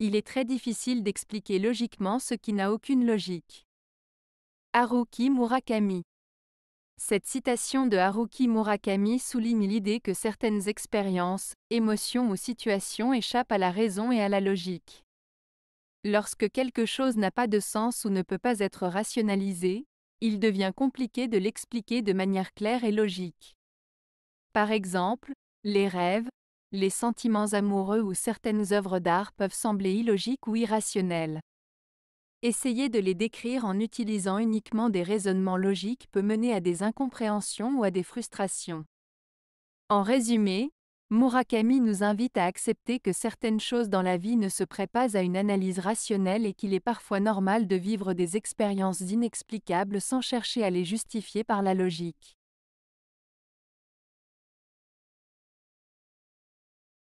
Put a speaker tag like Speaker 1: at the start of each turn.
Speaker 1: il est très difficile d'expliquer logiquement ce qui n'a aucune logique. Haruki Murakami Cette citation de Haruki Murakami souligne l'idée que certaines expériences, émotions ou situations échappent à la raison et à la logique. Lorsque quelque chose n'a pas de sens ou ne peut pas être rationalisé, il devient compliqué de l'expliquer de manière claire et logique. Par exemple, les rêves, les sentiments amoureux ou certaines œuvres d'art peuvent sembler illogiques ou irrationnels. Essayer de les décrire en utilisant uniquement des raisonnements logiques peut mener à des incompréhensions ou à des frustrations. En résumé, Murakami nous invite à accepter que certaines choses dans la vie ne se prêtent pas à une analyse rationnelle et qu'il est parfois normal de vivre des expériences inexplicables sans chercher à les justifier par la logique.